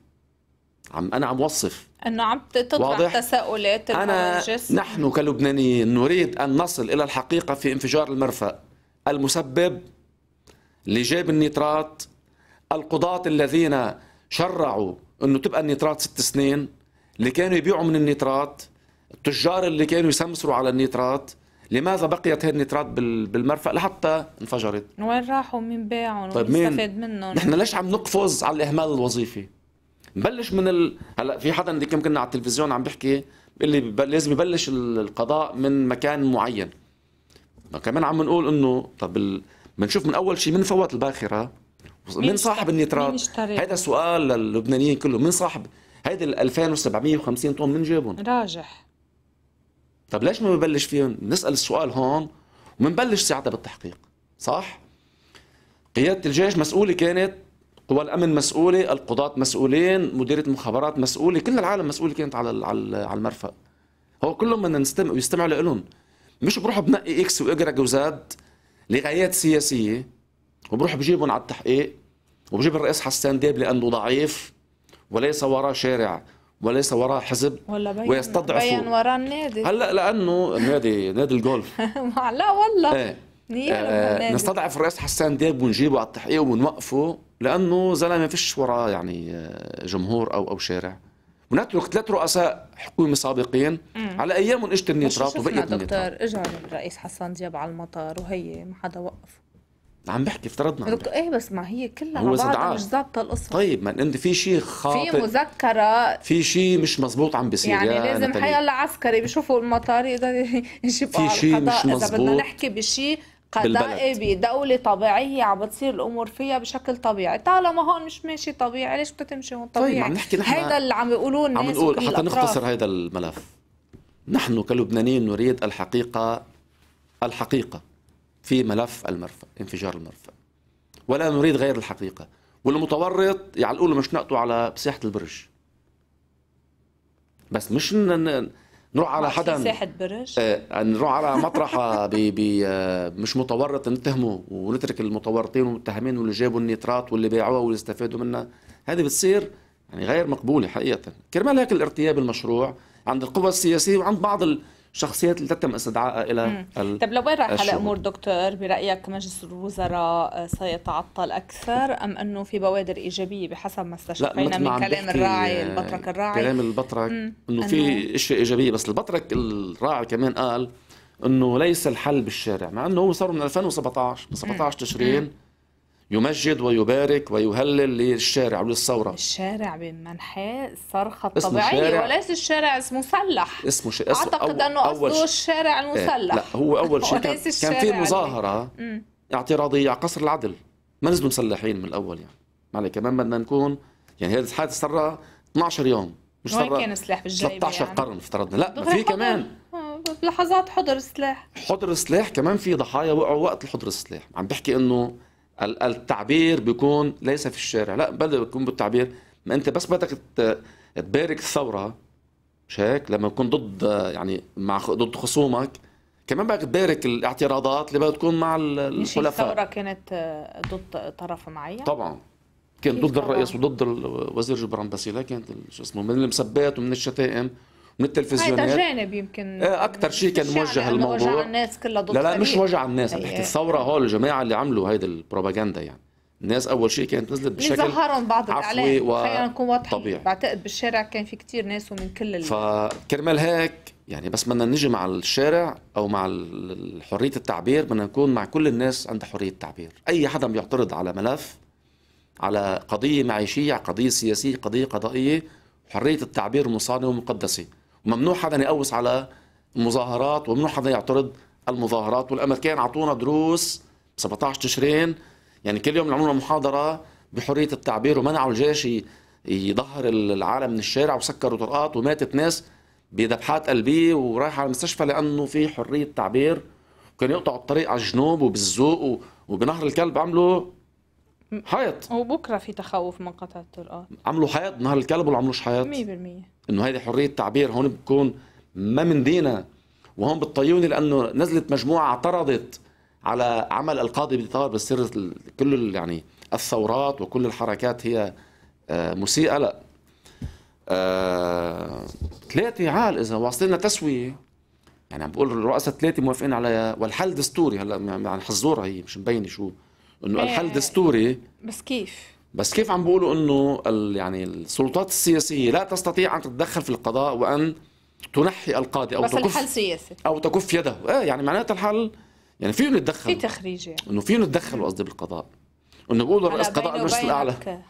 عم انا عم وصف انه عم تطرح واضح؟ تساؤلات انا نحن كلبنانيين نريد ان نصل الى الحقيقه في انفجار المرفأ المسبب لجاب النيترات القضاة الذين شرعوا انه تبقى النيترات ست سنين اللي كانوا يبيعوا من النيترات التجار اللي كانوا يسمسروا على النيترات لماذا بقيت هذه النترات بالمرفأ لحتى انفجرت وين راحوا مين باعوا طيب مين استفاد منهم نحن ليش عم نقفز على الاهمال الوظيفي نبلش من ال... هلا في حدا اللي كنا على التلفزيون عم بيحكي اللي لازم يبلش القضاء من مكان معين ما كمان عم نقول انه طب ال... بنشوف من اول شيء من فوت الباخره من صاحب النترات هذا سؤال للبنانيين كلهم من صاحب هيدي ال 2750 طن من جيبهم راجح طب ليش ما ببلش فيهم نسأل السؤال هون ومنبلش ساعتها بالتحقيق صح قيادة الجيش مسؤولة كانت قوى الأمن مسؤولة القضاة مسؤولين مديرية المخابرات مسؤولة كل العالم مسؤولة كانت على على المرفأ هو كلهم بدنا نستمع ويستمعوا لهم مش بروح بنقي اكس واجرك وزاد لغايات سياسية وبروح بجيبهم على التحقيق وبجيب الرئيس حسان ديب لأنه ضعيف وليس وراء شارع وليس وراء حزب ولا بين ويستضعف بين وراء النادي هلا لانه نادي نادي الجولف [laughs] لا والله ايه آه نستضعف الرئيس حسان دياب ونجيبه على التحقيق ونوقفه لانه زلمه ما فيش وراه يعني آه، جمهور او او شارع ونترك ثلاث رؤساء حكومه سابقين مم. على ايامهم اجت النيترات وبقيت النيترات دكتور اجى الرئيس حسان دياب على المطار وهي ما حدا وقفه عم بحكي افترضنا عم بحكي. ايه بس ما هي كلها على بعض مش ضابطه القصه طيب ما انت في شيء خاطئ في مذكره في شيء مش مزبوط عم بيصير يعني لازم حي الله عسكري بيشوفوا المطار يقدر [laughs] يشوفوا في شيء مش مزبوط اذا بدنا نحكي بشيء قضائي بدولة طبيعية عم بتصير الأمور فيها بشكل طبيعي، طالما هون مش ماشي طبيعي ليش بتتمشي هون طيب، طبيعي؟ طيب عم نحكي نحن هيدا اللي عم بيقولوه الناس عم نقول حتى الأطراف. نختصر هيدا الملف نحن كلبنانيين نريد الحقيقة الحقيقة في ملف المرفأ انفجار المرفأ ولا نريد غير الحقيقة والمتورط يعلقوا له مشنقته على بساحة البرج بس مش نروح على حدا بساحة برج آه،, آه نروح على مطرحة آه، بي بي آه، مش متورط نتهمه ونترك المتورطين والمتهمين واللي جابوا النيترات واللي باعوها واللي استفادوا منها هذه بتصير يعني غير مقبولة حقيقة كرمال هيك الارتياب المشروع عند القوى السياسية وعند بعض ال... شخصيات اللي تتم استدعائها الى ال... طيب لوين رايحه الامور دكتور برايك مجلس الوزراء سيتعطل اكثر ام انه في بوادر ايجابيه بحسب ما استشفينا من كلام الراعي البطرك آه، الراعي كلام البطرك انه في اشياء ايجابيه بس البطرك الراعي كمان قال انه ليس الحل بالشارع مع انه هو صار من 2017 ل 17 تشرين يمجد ويبارك ويهلل للشارع وللثورة الشارع بمنحاه الصرخة الطبيعية وليس الشارع مسلح اسمه ش... اسم أعتقد أو... أنه قصده الشارع المسلح إيه، لا هو أول شيء كان, كان في مظاهرة اعتراضية على قصر العدل ما نزلوا مسلحين من الأول يعني معلي كمان بدنا نكون يعني هذا الحادث صار 12 يوم مش صار كان سلاح بالجيب 13 يعني. قرن افترضنا لا ما في كمان لحظات حضر سلاح حضر سلاح كمان في ضحايا وقعوا وقت الحضر السلاح عم بحكي انه التعبير بيكون ليس في الشارع لا بدل بيكون بالتعبير ما انت بس بدك تبارك الثوره مش هيك لما تكون ضد يعني مع ضد خصومك كمان بدك تبارك الاعتراضات اللي بدها تكون مع الخلفاء الثوره كانت ضد طرف معين طبعا كانت ضد الرئيس وضد وزير جبران باسيلا كانت شو اسمه من المسبات ومن الشتائم من التلفزيونات جانب يمكن إيه، اكثر شيء كان موجه يعني، الموضوع وجع الناس كلها ضد لا لا مش وجع الناس عم بحكي الثوره هول الجماعه اللي عملوا هيدي البروباغندا يعني الناس اول شيء كانت نزلت بشكل ظهرهم بعض عفوي و... خلينا نكون واضحين بعتقد بالشارع كان في كتير ناس ومن كل ال... فكرمال هيك يعني بس بدنا نجي مع الشارع او مع حريه التعبير بدنا نكون مع كل الناس عندها حريه التعبير اي حدا بيعترض على ملف على قضيه معيشيه على قضيه سياسيه قضيه قضائيه حريه التعبير مصانه ومقدسه ممنوع حدا يقوس على مظاهرات وممنوع حدا يعترض المظاهرات والامريكان اعطونا دروس 17 تشرين يعني كل يوم عملنا محاضره بحريه التعبير ومنعوا الجيش يظهر العالم من الشارع وسكروا طرقات وماتت ناس بدبحات قلبيه ورايحه على المستشفى لانه في حريه تعبير وكانوا يقطعوا الطريق على الجنوب وبالزوق وبنهر الكلب عملوا حيط وبكره في تخوف من قطع الطرقات عملوا حيض نهار الكلب ولا عملوش حيط 100% انه هذه حريه تعبير هون بتكون ما من دينا وهون بتطيوني لانه نزلت مجموعه اعترضت على عمل القاضي بطار بالسر كل يعني الثورات وكل الحركات هي آه، مسيئه لا آه، ثلاثه عال اذا واصلين تسويه يعني عم بقول الرؤساء الثلاثه موافقين على والحل دستوري هلا يعني حزوره هي مش مبينه شو انه آه، الحل دستوري بس كيف بس كيف عم بيقولوا انه يعني السلطات السياسيه لا تستطيع ان تتدخل في القضاء وان تنحي القاضي او بس تكف الحل سياسي او تكف يده اه يعني معناتها الحل يعني فيهم يتدخلوا في تخريج يعني انه فيهم يتدخلوا قصدي بالقضاء انه بيقولوا رئيس قضاء المجلس الاعلى [laughs]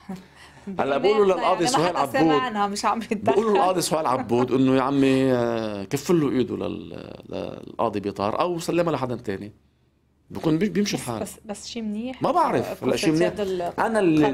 هلا بيقولوا للقاضي سهيل عبود مش عم بيقولوا للقاضي [laughs] سهيل عبود انه يا عمي آه، كفلوا له ايده للقاضي بيطار او سلمها لحدا ثاني بكون بيمشي الحال بس بس شيء منيح ما بعرف آه، لا شيء منيح انا اللي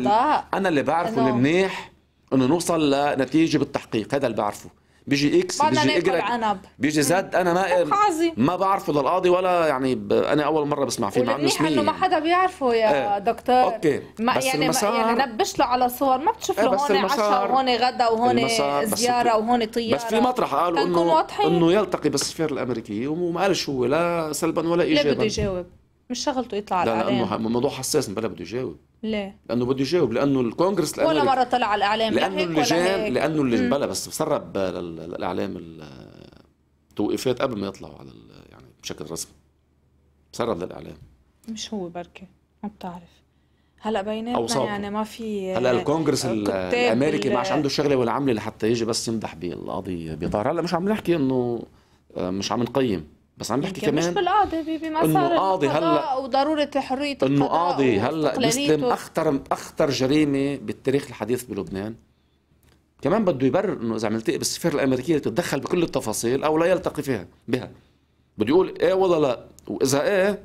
انا اللي بعرفه اللي منيح انه نوصل لنتيجه بالتحقيق هذا اللي بعرفه بيجي اكس بيجي اجرك عنب. بيجي زد انا ما ما بعرفه للقاضي ولا يعني ب... انا اول مره بسمع فيه مع انه انه ما حدا بيعرفه يا اه. دكتور اوكي ما بس يعني المسار... يعني نبش له على صور ما بتشوف إيه، له هون هون عشاء وهون غدا وهون زياره وهون طياره بس في مطرح قالوا انه انه يلتقي بالسفير الامريكي وما قال شو لا سلبا ولا ايجابا لا بده يجاوب مش شغلته يطلع على لا الاعلام لانه موضوع حساس بلا بده يجاوب ليه؟ لانه بده يجاوب لانه الكونغرس ولا مره طلع على الاعلام لانه اللجان لانه اللجان بلا بس سرب الاعلام التوقيفات قبل ما يطلعوا على يعني بشكل رسمي سرب للاعلام مش هو بركي ما بتعرف هلا بيناتنا يعني ما في هلا الكونغرس الامريكي ما عادش عنده ولا عمله لحتى يجي بس يمدح بالقضيه بيطار هلا مش عم نحكي انه آه، مش عم نقيم بس عم بحكي كمان مش بالقاضي بمسار قاضي هلا وضروره حريه انه قاضي هلا مسلم اخطر اخطر جريمه بالتاريخ الحديث بلبنان كمان بده يبرر انه اذا عم يلتقي بالسفير الامريكيه تتدخل بكل التفاصيل او لا يلتقي فيها بها بده يقول ايه ولا لا واذا ايه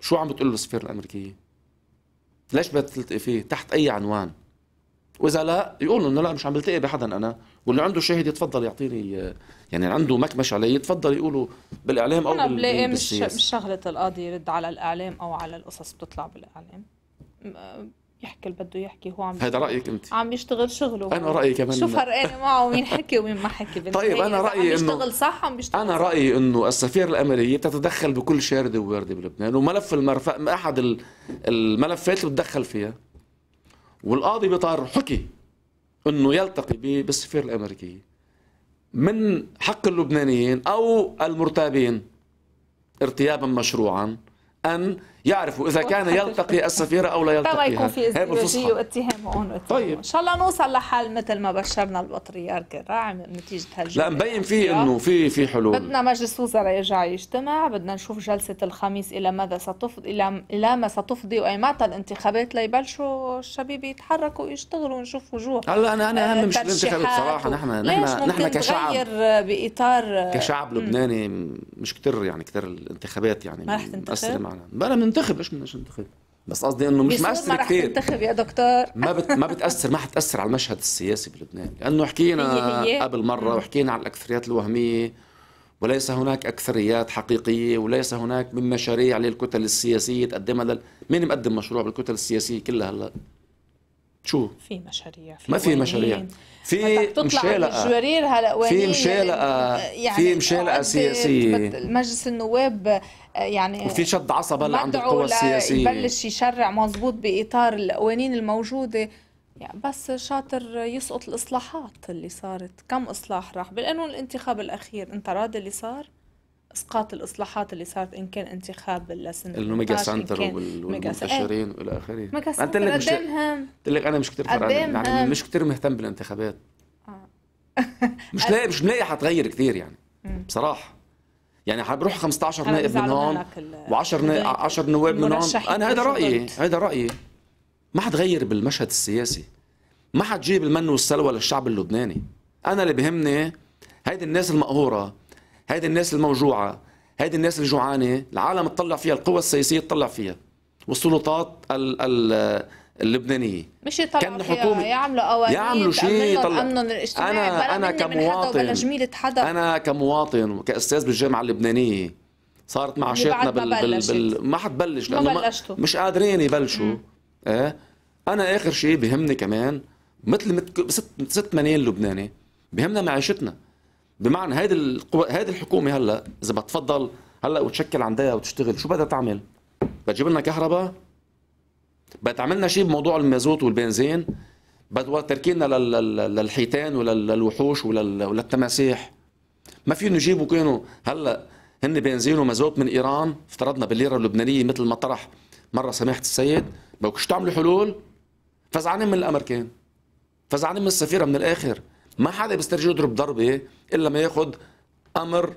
شو عم بتقول له السفير الامريكيه ليش بدها تلتقي فيه تحت اي عنوان واذا لا يقول انه لا مش عم بلتقي بحدا انا واللي عنده شاهد يتفضل يعطيني يعني عنده مكمش عليه يتفضل يقولوا بالاعلام او انا مش مش شغله القاضي يرد على الاعلام او على القصص بتطلع بالاعلام آه، يحكي اللي بده يحكي هو عم هذا رايك انت عم يشتغل شغله انا رايي كمان شو فرقانه معه مين حكي ومين ما حكي [laughs] طيب انا رايي انه بيشتغل صح عم بيشتغل انا رايي انه السفيره الامريكيه بتتدخل بكل شارده ووارده بلبنان وملف المرفأ احد الملفات اللي بتدخل فيها والقاضي بيطار حكي انه يلتقي بالسفير الامريكيه من حق اللبنانيين أو المرتابين ارتيابا مشروعا أن يعرفوا اذا [laughs] كان يلتقي السفيره او لا يلتقيها يكون في ازدواجيه واتهام هون واتهام طيب ان شاء الله نوصل لحال مثل ما بشرنا البطريرك الراعي نتيجه هالجلسه لا مبين فيه انه في في حلول بدنا مجلس وزراء يرجع يجتمع بدنا نشوف جلسه الخميس الى ماذا ستفضي الى الى ما ستفضي واي متى الانتخابات ليبلشوا الشباب يتحركوا ويشتغلوا ونشوف وجوه هلا انا انا اهم مش الانتخابات صراحه نحن نحن نحن كشعب باطار كشعب لبناني مش كثير يعني كثير الانتخابات يعني ما رح تنتخب؟ معنا تنتخب ليش بدناش ننتخب بس قصدي انه مش مأثر كثير ما رح تنتخب يا دكتور ما بت... ما بتاثر ما حتاثر على المشهد السياسي بلبنان لانه حكينا قبل مره وحكينا عن الاكثريات الوهميه وليس هناك اكثريات حقيقيه وليس هناك من مشاريع للكتل السياسيه تقدمها لل... مين مقدم مشروع بالكتل السياسيه كلها هلا شو في مشاريع في ما في مشاريع في مشالقه الجرير هلا في مشالقه يعني في يعني مشالقه سياسيه مجلس النواب يعني وفي شد عصب هلا عند القوى السياسيه يبلش يشرع مزبوط باطار القوانين الموجوده يعني بس شاطر يسقط الاصلاحات اللي صارت كم اصلاح راح بالقانون الانتخاب الاخير انت راضي اللي صار اسقاط الاصلاحات اللي صارت ان كان انتخاب لسنه الميجا سنتر والمنتشرين والى اخره ميجا سنتر قد قلت لك انا مش كثير يعني مش كثير مهتم بالانتخابات آه. مش لاقي مش لاقي حتغير كثير يعني مم. بصراحه يعني حبروح 15 نائب من هون و10 10 نواب من هون انا هذا رايي هذا رايي ما حتغير بالمشهد السياسي ما حتجيب المن والسلوى للشعب اللبناني انا اللي بهمني هيدي الناس المقهوره هيدي الناس الموجوعه هيدي الناس الجوعانه العالم تطلع فيها القوى السياسيه تطلع فيها والسلطات ال ال اللبنانيه مش يطلعوا كان حكومه يعملوا قوانين يعملوا شيء يطلع انا انا كمواطن انا كمواطن وكاستاذ بالجامعه اللبنانيه صارت معاشاتنا بال... بال... بال... ما حتبلش لانه ما مش قادرين يبلشوا اه انا اخر شيء بهمني كمان مثل ست, ست ملايين لبناني بهمنا معيشتنا بمعنى هذه القو... هذه الحكومه هلا اذا بتفضل هلا وتشكل عندها وتشتغل شو بدها تعمل؟ بدها تجيب لنا كهرباء بدها تعمل لنا شيء بموضوع المازوت والبنزين بدها تركينا للحيتان وللوحوش وللتماسيح ما فيهم يجيبوا كانوا هلا هن بنزين ومازوت من ايران افترضنا بالليره اللبنانيه مثل ما طرح مره سماحه السيد بدكم تعملوا حلول فزعانين من الامريكان فزعانين من السفيره من الاخر ما حدا بيسترجي يضرب ضربه الا ما ياخذ امر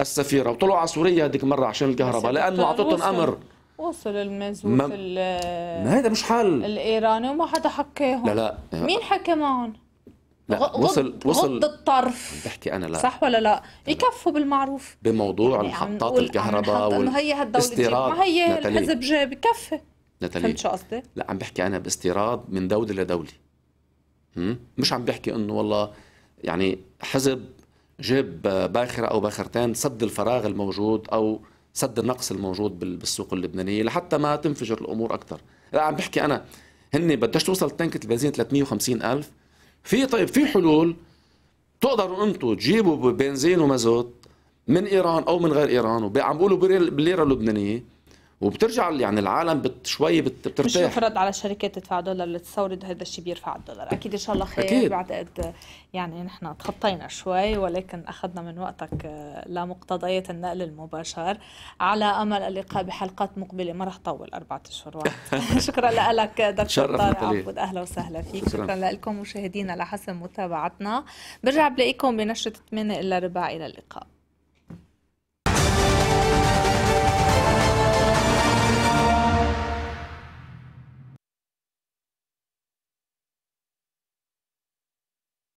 السفيره وطلعوا على سوريا هذيك المره عشان الكهرباء لانه اعطتهم امر وصل المزوت ما, ما هذا مش حل الايراني وما حدا حكاهم لا لا مين حكى معهم لا غض وصل وصل غض الطرف بحكي انا لا صح ولا لا يكفوا بالمعروف بموضوع يعني محطات الكهرباء وال... هي هالدوله ما هي الحزب جاب كفي فهمت شو قصدي؟ لا عم بحكي انا باستيراد من دوله لدوله مش عم بحكي انه والله يعني حزب جاب باخره او باخرتين سد الفراغ الموجود او سد النقص الموجود بالسوق اللبنانيه لحتى ما تنفجر الامور اكثر لا عم بحكي انا هن بدش توصل تانكة البنزين 350 الف في طيب في حلول تقدروا انتم تجيبوا بنزين ومازوت من ايران او من غير ايران وعم بيقولوا بالليره اللبنانيه وبترجع يعني العالم بت شوي بت بترتاح مش يفرض على الشركات تدفع دولار لتستورد هذا الشيء بيرفع الدولار اكيد ان شاء الله خير أكيد. بعتقد يعني نحن تخطينا شوي ولكن اخذنا من وقتك آه، لمقتضيات النقل المباشر على امل اللقاء بحلقات مقبله ما راح طول اربعة اشهر [laughs] شكرا لك دكتور طارق عبود اهلا وسهلا فيك شكرا, شكرا لكم مشاهدينا لحسن متابعتنا برجع بلاقيكم بنشره 8 الا ربع الى اللقاء